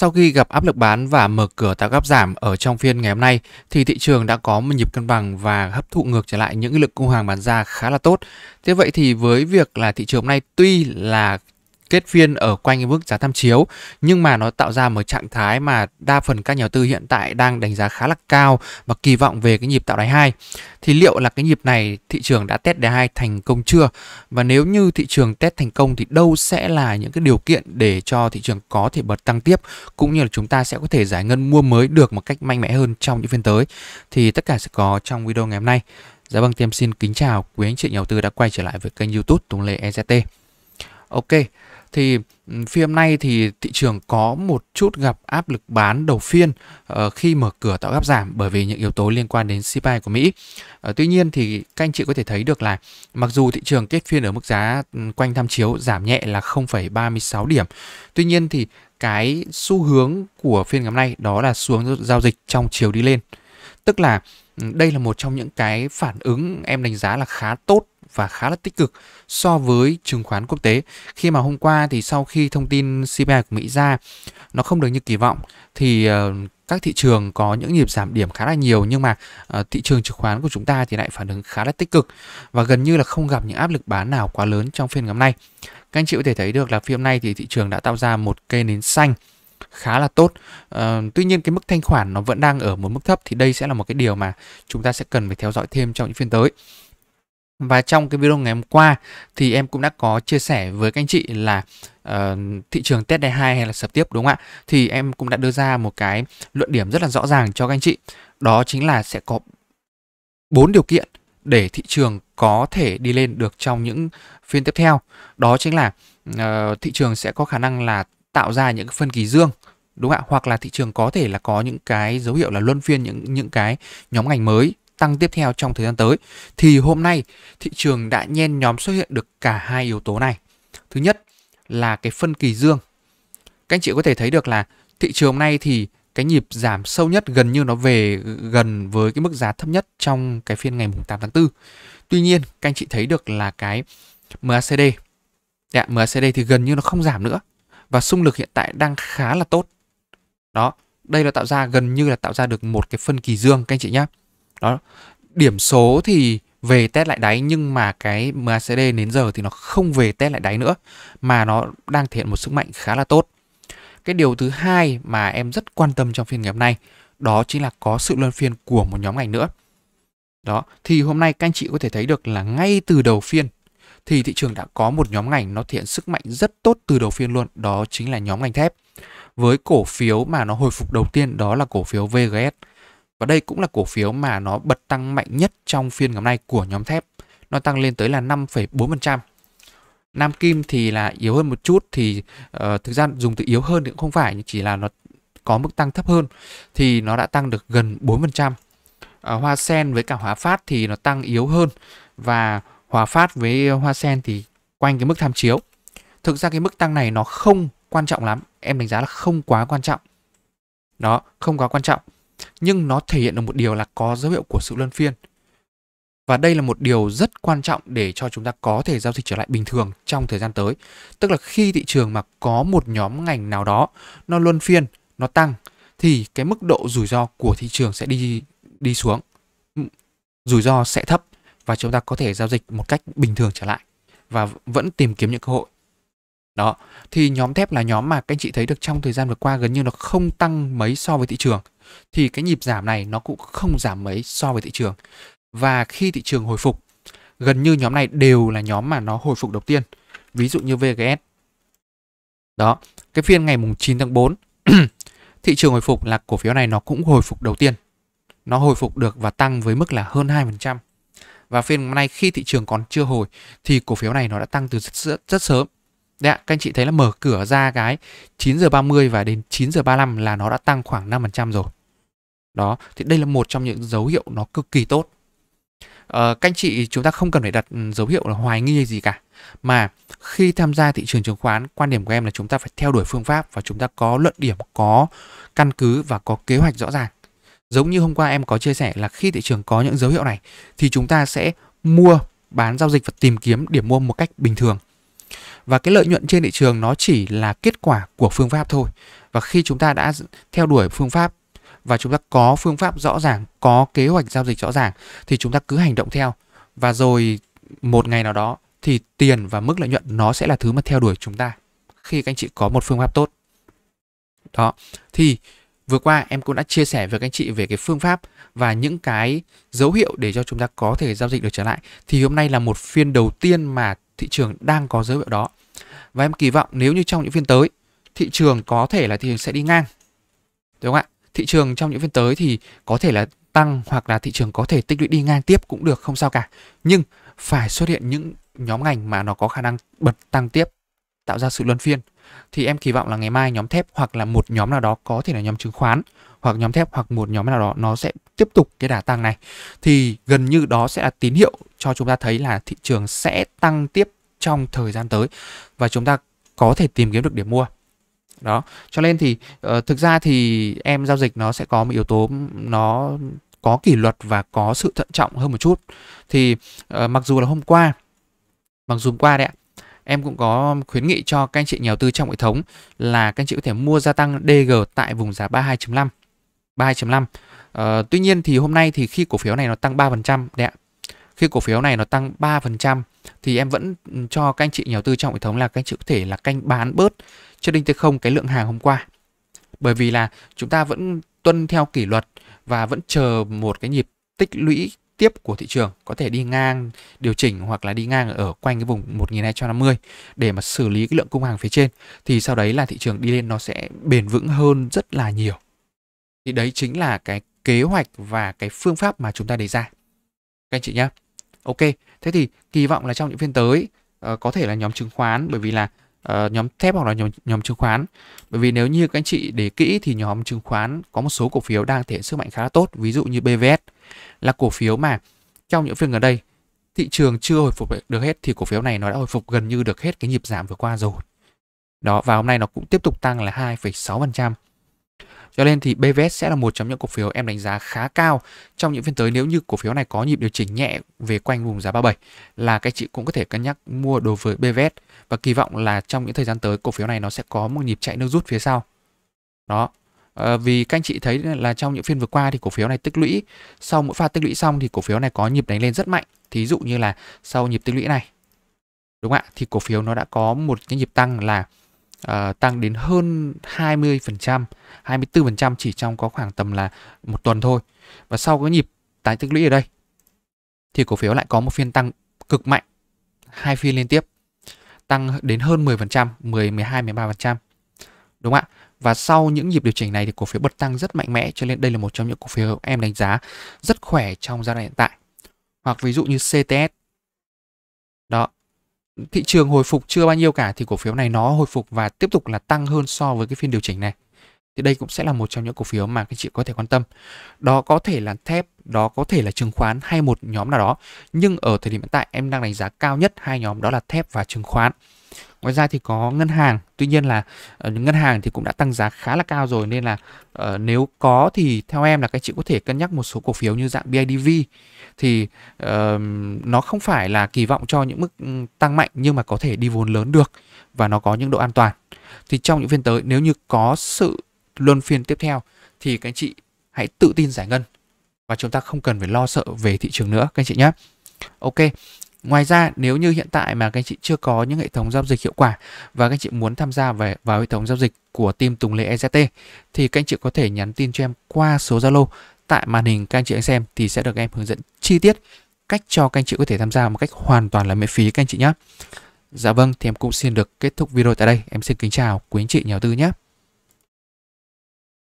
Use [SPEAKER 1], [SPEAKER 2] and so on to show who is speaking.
[SPEAKER 1] Sau khi gặp áp lực bán và mở cửa tạo gáp giảm ở trong phiên ngày hôm nay thì thị trường đã có một nhịp cân bằng và hấp thụ ngược trở lại những lực cung hàng bán ra khá là tốt. Thế vậy thì với việc là thị trường hôm nay tuy là kết phiên ở quanh mức giá tham chiếu nhưng mà nó tạo ra một trạng thái mà đa phần các nhà đầu tư hiện tại đang đánh giá khá là cao và kỳ vọng về cái nhịp tạo đáy hai thì liệu là cái nhịp này thị trường đã test đáy hai thành công chưa và nếu như thị trường test thành công thì đâu sẽ là những cái điều kiện để cho thị trường có thể bật tăng tiếp cũng như là chúng ta sẽ có thể giải ngân mua mới được một cách mạnh mẽ hơn trong những phiên tới thì tất cả sẽ có trong video ngày hôm nay Dạ vâng, Tiêm xin kính chào quý anh chị nhà đầu tư đã quay trở lại với kênh youtube Tùng Lê EZT. Ok, thì ừ, phiên hôm nay thì thị trường có một chút gặp áp lực bán đầu phiên ờ, khi mở cửa tạo gap giảm bởi vì những yếu tố liên quan đến CPI của Mỹ. Ờ, tuy nhiên thì các anh chị có thể thấy được là mặc dù thị trường kết phiên ở mức giá ừ, quanh tham chiếu giảm nhẹ là 0,36 điểm. Tuy nhiên thì cái xu hướng của phiên ngày hôm nay đó là xuống giao dịch trong chiều đi lên. Tức là ừ, đây là một trong những cái phản ứng em đánh giá là khá tốt và khá là tích cực so với chứng khoán quốc tế. Khi mà hôm qua thì sau khi thông tin CPI của Mỹ ra nó không được như kỳ vọng thì ờ, các thị trường có những nhịp giảm điểm khá là nhiều nhưng mà ờ, thị trường chứng khoán của chúng ta thì lại phản ứng khá là tích cực và gần như là không gặp những áp lực bán nào quá lớn trong phiên ngày hôm nay. Các anh chị có thể thấy được là phiên hôm nay thì thị trường đã tạo ra một cây nến xanh khá là tốt. À, tuy nhiên cái mức thanh khoản nó vẫn đang ở một mức thấp thì đây sẽ là một cái điều mà chúng ta sẽ cần phải theo dõi thêm trong những phiên tới. Và trong cái video ngày hôm qua thì em cũng đã có chia sẻ với các anh chị là uh, thị trường test day 2 hay là sập tiếp đúng không ạ? Thì em cũng đã đưa ra một cái luận điểm rất là rõ ràng cho các anh chị. Đó chính là sẽ có bốn điều kiện để thị trường có thể đi lên được trong những phiên tiếp theo. Đó chính là uh, thị trường sẽ có khả năng là tạo ra những phân kỳ dương đúng không ạ? Hoặc là thị trường có thể là có những cái dấu hiệu là luân phiên những những cái nhóm ngành mới tăng tiếp theo trong thời gian tới thì hôm nay thị trường đã nhen nhóm xuất hiện được cả hai yếu tố này. Thứ nhất là cái phân kỳ dương. Các anh chị có thể thấy được là thị trường hôm nay thì cái nhịp giảm sâu nhất gần như nó về gần với cái mức giá thấp nhất trong cái phiên ngày 8 tháng 4. Tuy nhiên, các anh chị thấy được là cái MACD. Dạ, MACD thì gần như nó không giảm nữa. Và xung lực hiện tại đang khá là tốt. Đó, đây là tạo ra gần như là tạo ra được một cái phân kỳ dương các anh chị nhé đó điểm số thì về test lại đáy nhưng mà cái MACD đến giờ thì nó không về test lại đáy nữa mà nó đang thể hiện một sức mạnh khá là tốt. Cái điều thứ hai mà em rất quan tâm trong phiên ngày hôm nay đó chính là có sự luân phiên của một nhóm ngành nữa. Đó, thì hôm nay các anh chị có thể thấy được là ngay từ đầu phiên thì thị trường đã có một nhóm ngành nó thể hiện sức mạnh rất tốt từ đầu phiên luôn, đó chính là nhóm ngành thép. Với cổ phiếu mà nó hồi phục đầu tiên đó là cổ phiếu VGS và đây cũng là cổ phiếu mà nó bật tăng mạnh nhất trong phiên ngày hôm nay của nhóm thép. Nó tăng lên tới là 5,4%. Nam Kim thì là yếu hơn một chút thì uh, thực ra dùng từ yếu hơn thì cũng không phải chỉ là nó có mức tăng thấp hơn thì nó đã tăng được gần 4%. Uh, ờ, Hoa Sen với cả Hóa Phát thì nó tăng yếu hơn và Hóa Phát với Hoa Sen thì quanh cái mức tham chiếu. Thực ra cái mức tăng này nó không quan trọng lắm, em đánh giá là không quá quan trọng. Đó, không quá quan trọng nhưng nó thể hiện được một điều là có dấu hiệu của sự luân phiên. Và đây là một điều rất quan trọng để cho chúng ta có thể giao dịch trở lại bình thường trong thời gian tới. Tức là khi thị trường mà có một nhóm ngành nào đó nó luân phiên, nó tăng thì cái mức độ rủi ro của thị trường sẽ đi đi xuống. Ừ, rủi ro sẽ thấp và chúng ta có thể giao dịch một cách bình thường trở lại và vẫn tìm kiếm những cơ hội. Đó, thì nhóm thép là nhóm mà các anh chị thấy được trong thời gian vừa qua gần như nó không tăng mấy so với thị trường thì cái nhịp giảm này nó cũng không giảm mấy so với thị trường. Và khi thị trường hồi phục, gần như nhóm này đều là nhóm mà nó hồi phục đầu tiên. Ví dụ như VGS. Đó, cái phiên ngày mùng 9 tháng 4 thị trường hồi phục là cổ phiếu này nó cũng hồi phục đầu tiên. Nó hồi phục được và tăng với mức là hơn 2%. Và phiên hôm nay khi thị trường còn chưa hồi thì cổ phiếu này nó đã tăng từ rất, rất, rất sớm. Đấy ạ, các anh chị thấy là mở cửa ra cái 9 giờ 30 và đến 9 giờ 35 là nó đã tăng khoảng 5% rồi đó thì đây là một trong những dấu hiệu nó cực kỳ tốt à, các anh chị chúng ta không cần phải đặt ừ, dấu hiệu là hoài nghi gì cả mà khi tham gia thị trường chứng khoán quan điểm của em là chúng ta phải theo đuổi phương pháp và chúng ta có luận điểm có căn cứ và có kế hoạch rõ ràng giống như hôm qua em có chia sẻ là khi thị trường có những dấu hiệu này thì chúng ta sẽ mua bán giao dịch và tìm kiếm điểm mua một cách bình thường và cái lợi nhuận trên thị trường nó chỉ là kết quả của phương pháp thôi và khi chúng ta đã theo đuổi phương pháp và chúng ta có phương pháp rõ ràng, có kế hoạch giao dịch rõ ràng thì chúng ta cứ hành động theo và rồi một ngày nào đó thì tiền và mức lợi nhuận nó sẽ là thứ mà theo đuổi chúng ta khi các anh chị có một phương pháp tốt. Đó. Thì vừa qua em cũng đã chia sẻ với các anh chị về cái phương pháp và những cái dấu hiệu để cho chúng ta có thể giao dịch được trở lại. Thì hôm nay là một phiên đầu tiên mà thị trường đang có dấu hiệu đó. Và em kỳ vọng nếu như trong những phiên tới thị trường có thể là thị trường sẽ đi ngang. Đúng không ạ? thị trường trong những phiên tới thì có thể là tăng hoặc là thị trường có thể tích lũy đi ngang tiếp cũng được không sao cả nhưng phải xuất hiện những nhóm ngành mà nó có khả năng bật tăng tiếp tạo ra sự luân phiên thì em kỳ vọng là ngày mai nhóm thép hoặc là một nhóm nào đó có thể là nhóm chứng khoán hoặc nhóm thép hoặc một nhóm nào đó nó sẽ tiếp tục cái đà tăng này thì gần như đó sẽ là tín hiệu cho chúng ta thấy là thị trường sẽ tăng tiếp trong thời gian tới và chúng ta có thể tìm kiếm được điểm mua đó cho nên thì uh, thực ra thì em giao dịch nó sẽ có một yếu tố nó có kỷ luật và có sự thận trọng hơn một chút thì uh, mặc dù là hôm qua mặc dù hôm qua đấy ạ em cũng có khuyến nghị cho các anh chị nhà đầu tư trong hệ thống là các anh chị có thể mua gia tăng DG tại vùng giá 32.5 32.5 Ờ, tuy nhiên thì hôm nay thì khi cổ phiếu này nó tăng 3% đấy ạ. Khi cổ phiếu này nó tăng 3% thì em vẫn cho các anh chị nhà đầu tư trong hệ thống là các anh chị có thể là canh bán bớt trading t không cái lượng hàng hôm qua bởi vì là chúng ta vẫn tuân theo kỷ luật và vẫn chờ một cái nhịp tích lũy tiếp của thị trường có thể đi ngang điều chỉnh hoặc là đi ngang ở quanh cái vùng 1250 để mà xử lý cái lượng cung hàng phía trên thì sau đấy là thị trường đi lên nó sẽ bền vững hơn rất là nhiều. Thì đấy chính là cái kế hoạch và cái phương pháp mà chúng ta đề ra. Các anh chị nhé. Ok, thế thì kỳ vọng là trong những phiên tới uh, có thể là nhóm chứng khoán bởi vì là uh, nhóm thép hoặc là nhóm nhóm chứng khoán. Bởi vì nếu như các anh chị để kỹ thì nhóm chứng khoán có một số cổ phiếu đang thể sức mạnh khá là tốt, ví dụ như BVS là cổ phiếu mà trong những phiên gần đây thị trường chưa hồi phục được hết thì cổ phiếu này nó đã hồi phục gần như được hết cái nhịp giảm vừa qua rồi. Đó và hôm nay nó cũng tiếp tục tăng là 2,6% cho nên thì BVS sẽ là một trong những cổ phiếu em đánh giá khá cao trong những phiên tới nếu như cổ phiếu này có nhịp điều chỉnh nhẹ về quanh vùng giá 37 là các chị cũng có thể cân nhắc mua đối với BVS và kỳ vọng là trong những thời gian tới cổ phiếu này nó sẽ có một nhịp chạy nước rút phía sau. Đó. À, vì các anh chị thấy là trong những phiên vừa qua thì cổ phiếu này tích lũy sau mỗi pha tích lũy xong thì cổ phiếu này có nhịp đánh lên rất mạnh. Thí dụ như là sau nhịp tích lũy này đúng ạ thì cổ phiếu nó đã có một cái nhịp tăng là À, tăng đến hơn 20%, 24% chỉ trong có khoảng tầm là một tuần thôi. Và sau cái nhịp tái tích lũy ở đây thì cổ phiếu lại có một phiên tăng cực mạnh, hai phiên liên tiếp tăng đến hơn 10%, 10, 12, 13%. Đúng không ạ? Và sau những nhịp điều chỉnh này thì cổ phiếu bật tăng rất mạnh mẽ cho nên đây là một trong những cổ phiếu em đánh giá rất khỏe trong giai đoạn hiện tại. Hoặc ví dụ như CTS thị trường hồi phục chưa bao nhiêu cả thì cổ phiếu này nó hồi phục và tiếp tục là tăng hơn so với cái phiên điều chỉnh này thì đây cũng sẽ là một trong những cổ phiếu mà các chị có thể quan tâm đó có thể là thép đó có thể là chứng khoán hay một nhóm nào đó nhưng ở thời điểm hiện tại em đang đánh giá cao nhất hai nhóm đó là thép và chứng khoán Ngoài ra thì có ngân hàng, tuy nhiên là uh, ngân hàng thì cũng đã tăng giá khá là cao rồi nên là uh, nếu có thì theo em là các chị có thể cân nhắc một số cổ phiếu như dạng BIDV thì uh, nó không phải là kỳ vọng cho những mức tăng mạnh nhưng mà có thể đi vốn lớn được và nó có những độ an toàn. Thì trong những phiên tới nếu như có sự luân phiên tiếp theo thì các anh chị hãy tự tin giải ngân và chúng ta không cần phải lo sợ về thị trường nữa các anh chị nhé. Ok, Ngoài ra nếu như hiện tại mà các anh chị chưa có những hệ thống giao dịch hiệu quả và các anh chị muốn tham gia về vào hệ thống giao dịch của team Tùng Lê EZT thì các anh chị có thể nhắn tin cho em qua số Zalo tại màn hình các anh chị anh xem thì sẽ được em hướng dẫn chi tiết cách cho các anh chị có thể tham gia một cách hoàn toàn là miễn phí các anh chị nhé. Dạ vâng thì em cũng xin được kết thúc video tại đây. Em xin kính chào quý anh chị nhà đầu tư nhé.